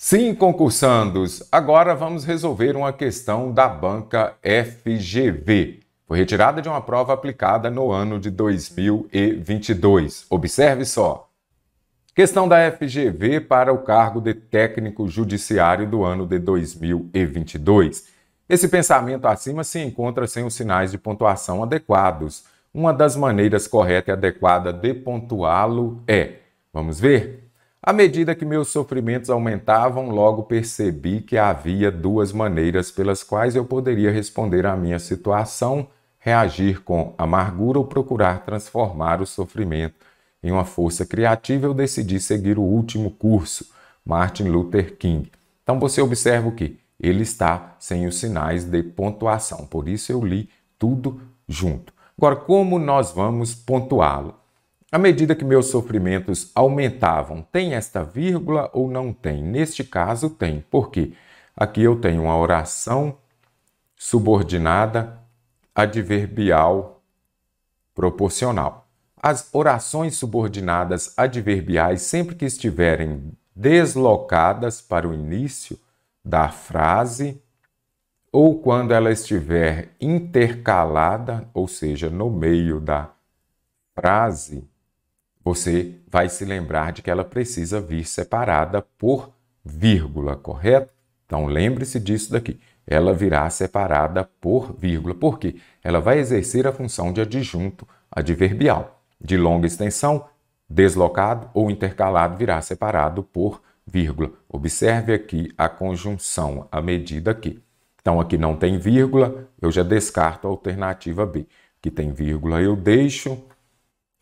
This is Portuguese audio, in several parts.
Sim, concursandos, agora vamos resolver uma questão da banca FGV. Foi retirada de uma prova aplicada no ano de 2022. Observe só. Questão da FGV para o cargo de técnico judiciário do ano de 2022. Esse pensamento acima se encontra sem os sinais de pontuação adequados. Uma das maneiras correta e adequada de pontuá-lo é. Vamos ver? À medida que meus sofrimentos aumentavam, logo percebi que havia duas maneiras pelas quais eu poderia responder à minha situação: reagir com amargura ou procurar transformar o sofrimento. Em uma força criativa, eu decidi seguir o último curso, Martin Luther King. Então você observa o que? Ele está sem os sinais de pontuação, por isso eu li tudo junto. Agora, como nós vamos pontuá-lo? À medida que meus sofrimentos aumentavam, tem esta vírgula ou não tem? Neste caso, tem, porque aqui eu tenho uma oração subordinada adverbial proporcional. As orações subordinadas adverbiais, sempre que estiverem deslocadas para o início da frase, ou quando ela estiver intercalada, ou seja, no meio da frase, você vai se lembrar de que ela precisa vir separada por vírgula, correto? Então lembre-se disso daqui. Ela virá separada por vírgula, Por quê? ela vai exercer a função de adjunto adverbial. De longa extensão, deslocado ou intercalado virá separado por vírgula. Observe aqui a conjunção, a medida aqui. Então aqui não tem vírgula, eu já descarto a alternativa B. Aqui tem vírgula, eu deixo.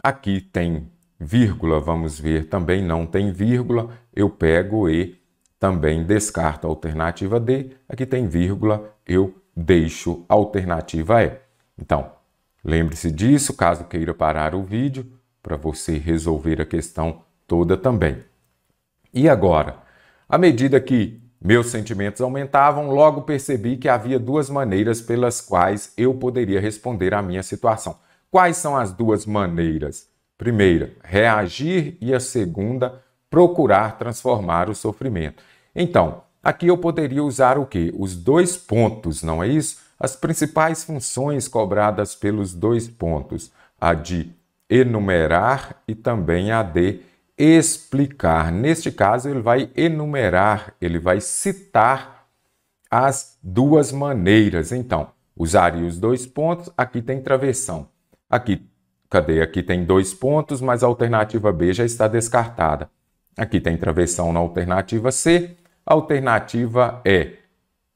Aqui tem vírgula, vamos ver, também não tem vírgula, eu pego e também descarto a alternativa D. Aqui tem vírgula, eu deixo a alternativa E. Então, lembre-se disso caso queira parar o vídeo para você resolver a questão toda também. E agora, à medida que meus sentimentos aumentavam, logo percebi que havia duas maneiras pelas quais eu poderia responder à minha situação. Quais são as duas maneiras? Primeira, reagir e a segunda, procurar transformar o sofrimento. Então, aqui eu poderia usar o quê? Os dois pontos, não é isso? As principais funções cobradas pelos dois pontos, a de enumerar e também a de explicar. Neste caso, ele vai enumerar, ele vai citar as duas maneiras. Então, usaria os dois pontos, aqui tem travessão. Aqui, Cadê? Aqui tem dois pontos, mas a alternativa B já está descartada. Aqui tem travessão na alternativa C. Alternativa E. É,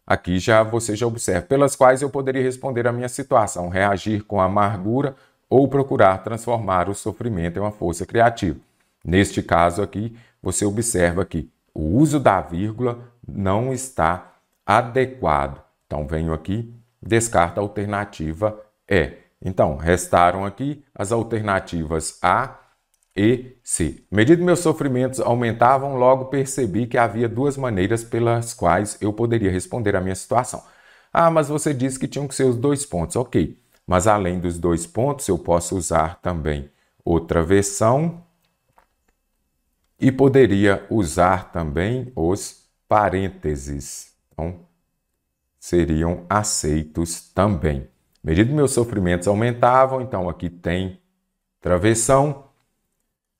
aqui já você já observa pelas quais eu poderia responder a minha situação, reagir com amargura ou procurar transformar o sofrimento em uma força criativa. Neste caso aqui, você observa que o uso da vírgula não está adequado. Então venho aqui, descarta a alternativa E. Então, restaram aqui as alternativas A e C. Medido que meus sofrimentos aumentavam, logo percebi que havia duas maneiras pelas quais eu poderia responder à minha situação. Ah, mas você disse que tinham que ser os dois pontos. Ok, mas além dos dois pontos, eu posso usar também outra versão e poderia usar também os parênteses. Então, seriam aceitos também. À medida que meus sofrimentos aumentavam, então aqui tem travessão,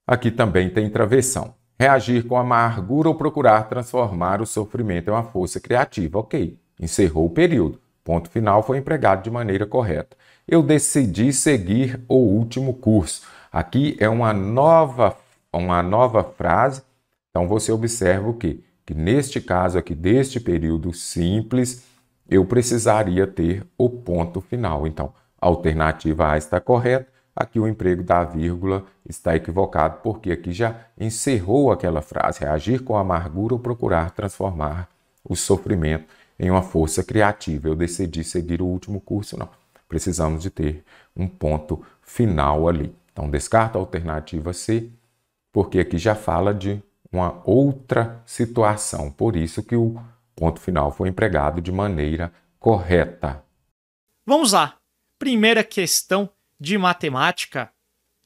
aqui também tem travessão. Reagir com amargura ou procurar transformar o sofrimento em uma força criativa. Ok, encerrou o período. Ponto final foi empregado de maneira correta. Eu decidi seguir o último curso. Aqui é uma nova, uma nova frase. Então você observa o quê? Que neste caso aqui, deste período simples, eu precisaria ter o ponto final. Então, a alternativa A está correta, aqui o emprego da vírgula está equivocado, porque aqui já encerrou aquela frase: reagir com amargura ou procurar transformar o sofrimento em uma força criativa. Eu decidi seguir o último curso, não. Precisamos de ter um ponto final ali. Então, descarta a alternativa C, porque aqui já fala de uma outra situação. Por isso que o ponto final foi empregado de maneira correta. Vamos lá. Primeira questão de matemática.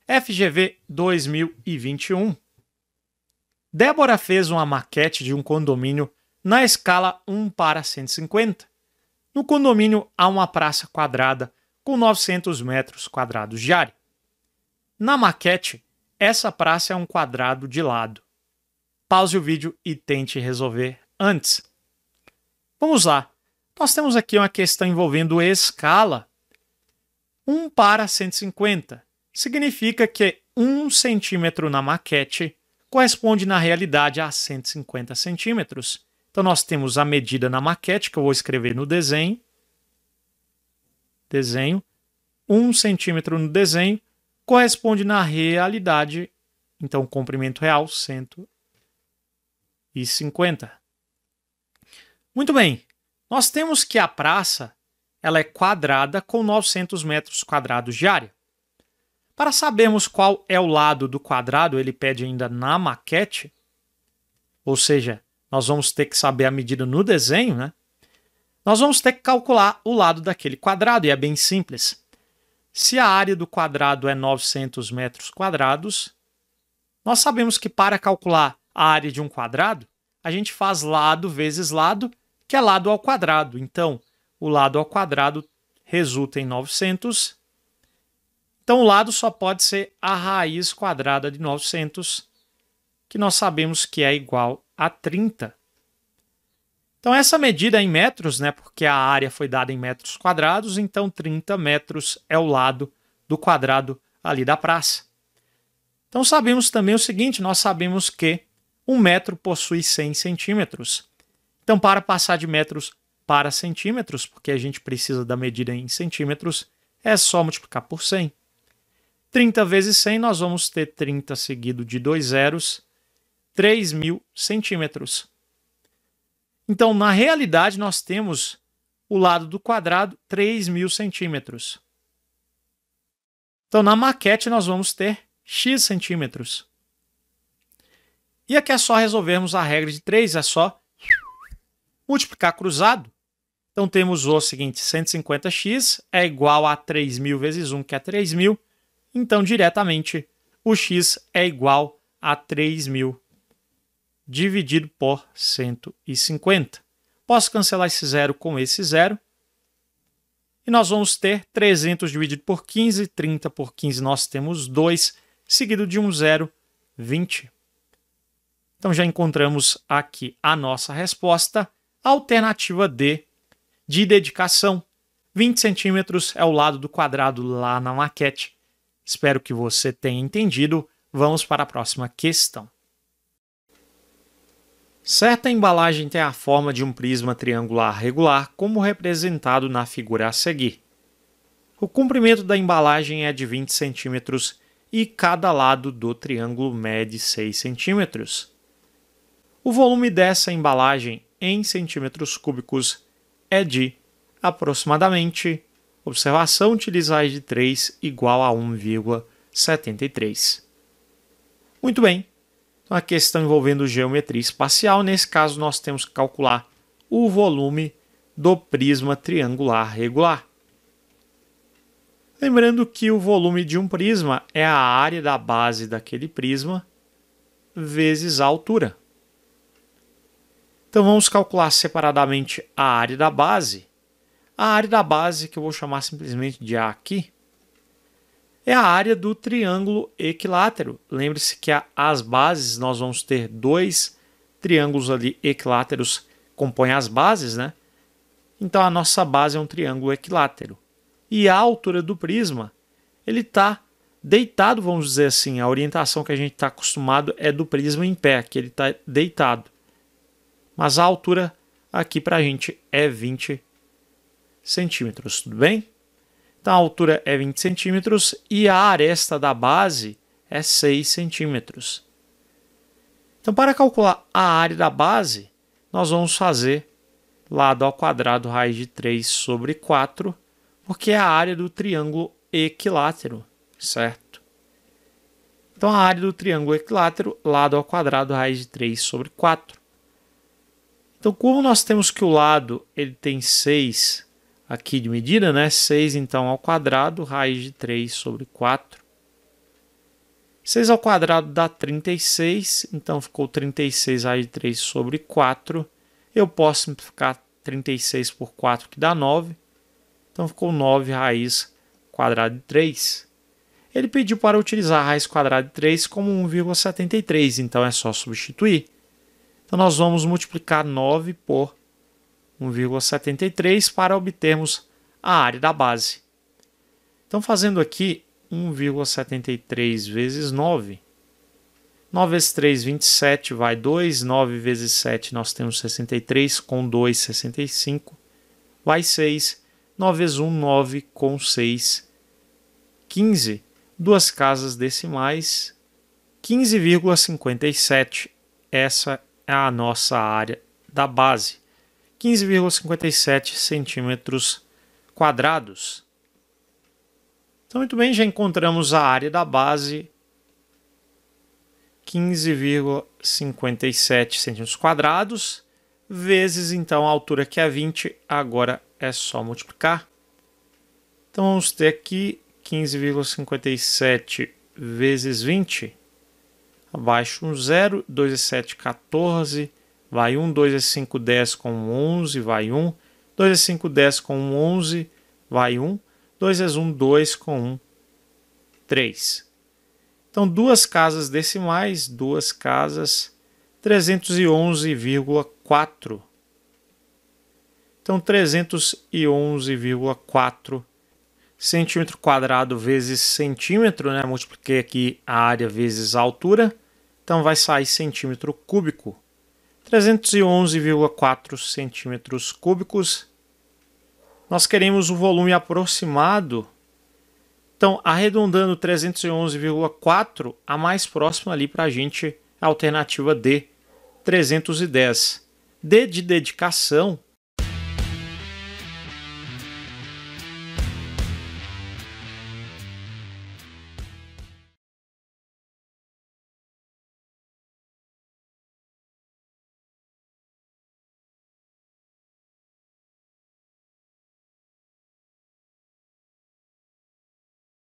FGV 2021. Débora fez uma maquete de um condomínio na escala 1 para 150. No condomínio há uma praça quadrada com 900 metros quadrados de área. Na maquete, essa praça é um quadrado de lado. Pause o vídeo e tente resolver antes. Vamos lá. Nós temos aqui uma questão envolvendo escala. 1 para 150. Significa que 1 centímetro na maquete corresponde na realidade a 150 centímetros. Então nós temos a medida na maquete, que eu vou escrever no desenho. Desenho. 1 centímetro no desenho corresponde na realidade, então comprimento real, 150. Muito bem, nós temos que a praça ela é quadrada com 900 metros quadrados de área. Para sabermos qual é o lado do quadrado, ele pede ainda na maquete, ou seja, nós vamos ter que saber a medida no desenho, né? Nós vamos ter que calcular o lado daquele quadrado, e é bem simples. Se a área do quadrado é 900 metros quadrados, nós sabemos que para calcular a área de um quadrado, a gente faz lado vezes lado, que é lado ao quadrado. Então, o lado ao quadrado resulta em 900. Então, o lado só pode ser a raiz quadrada de 900, que nós sabemos que é igual a 30. Então, essa medida é em metros, né, porque a área foi dada em metros quadrados, então 30 metros é o lado do quadrado ali da praça. Então, sabemos também o seguinte, nós sabemos que um metro possui 100 centímetros. Então, para passar de metros para centímetros, porque a gente precisa da medida em centímetros, é só multiplicar por 100. 30 vezes 100, nós vamos ter 30 seguido de dois zeros, 3.000 mil centímetros. Então, na realidade, nós temos o lado do quadrado 3.000 mil centímetros. Então, na maquete, nós vamos ter x centímetros. E aqui é só resolvermos a regra de 3, é só multiplicar cruzado. Então temos o seguinte, 150x é igual a 3.000 vezes 1, que é 3.000. Então, diretamente, o x é igual a 3.000 dividido por 150. Posso cancelar esse zero com esse zero. E nós vamos ter 300 dividido por 15, 30 por 15 nós temos 2, seguido de um zero, 20. Então já encontramos aqui a nossa resposta. Alternativa D, de dedicação. 20 centímetros é o lado do quadrado lá na maquete. Espero que você tenha entendido. Vamos para a próxima questão. Certa embalagem tem a forma de um prisma triangular regular, como representado na figura a seguir. O comprimento da embalagem é de 20 centímetros e cada lado do triângulo mede 6 centímetros. O volume dessa embalagem em centímetros cúbicos é de aproximadamente, observação utilizar de 3 igual a 1,73. Muito bem, então a questão envolvendo geometria espacial, nesse caso nós temos que calcular o volume do prisma triangular regular. Lembrando que o volume de um prisma é a área da base daquele prisma vezes a altura. Então vamos calcular separadamente a área da base. A área da base, que eu vou chamar simplesmente de A aqui, é a área do triângulo equilátero. Lembre-se que as bases, nós vamos ter dois triângulos ali equiláteros compõem as bases, né? Então a nossa base é um triângulo equilátero. E a altura do prisma, ele está deitado, vamos dizer assim. A orientação que a gente está acostumado é do prisma em pé, que ele está deitado mas a altura aqui para a gente é 20 centímetros, tudo bem? Então a altura é 20 centímetros e a aresta da base é 6 centímetros. Então para calcular a área da base, nós vamos fazer lado ao quadrado raiz de 3 sobre 4, porque é a área do triângulo equilátero, certo? Então a área do triângulo equilátero, lado ao quadrado raiz de 3 sobre 4. Então, como nós temos que o lado ele tem 6 aqui de medida, né? 6 então ao quadrado, raiz de 3 sobre 4. 6 ao quadrado dá 36, então ficou 36 raiz de 3 sobre 4. Eu posso simplificar 36 por 4, que dá 9. Então ficou 9 raiz quadrada de 3. Ele pediu para utilizar a raiz quadrada de 3 como 1,73, então é só substituir. Então nós vamos multiplicar 9 por 1,73 para obtermos a área da base. Então fazendo aqui 1,73 vezes 9, 9 vezes 3, 27, vai 2. 9 vezes 7, nós temos 63. Com 2, 65. Vai 6. 9 vezes 1, 9. Com 6, 15. Duas casas decimais, 15,57. Essa é a nossa área da base, 15,57 centímetros quadrados. Então, muito bem, já encontramos a área da base, 15,57 centímetros quadrados, vezes então a altura que é 20, agora é só multiplicar. Então, vamos ter aqui 15,57 vezes 20 abaixo 1, 0, 2 e 7, 14, vai 1, 2 e 5, 10 com 11, vai 1, 2 e 5, 10 com 11, vai 1, 2 vezes 1, 2 com 1, 3. Então, duas casas decimais, duas casas, 311,4. Então, 311,4 centímetro quadrado vezes centímetro, né? Multipliquei aqui a área vezes a altura. Então vai sair centímetro cúbico. 311,4 centímetros cúbicos. Nós queremos o volume aproximado. Então, arredondando 311,4, a mais próxima ali para a gente é a alternativa D, 310. D de dedicação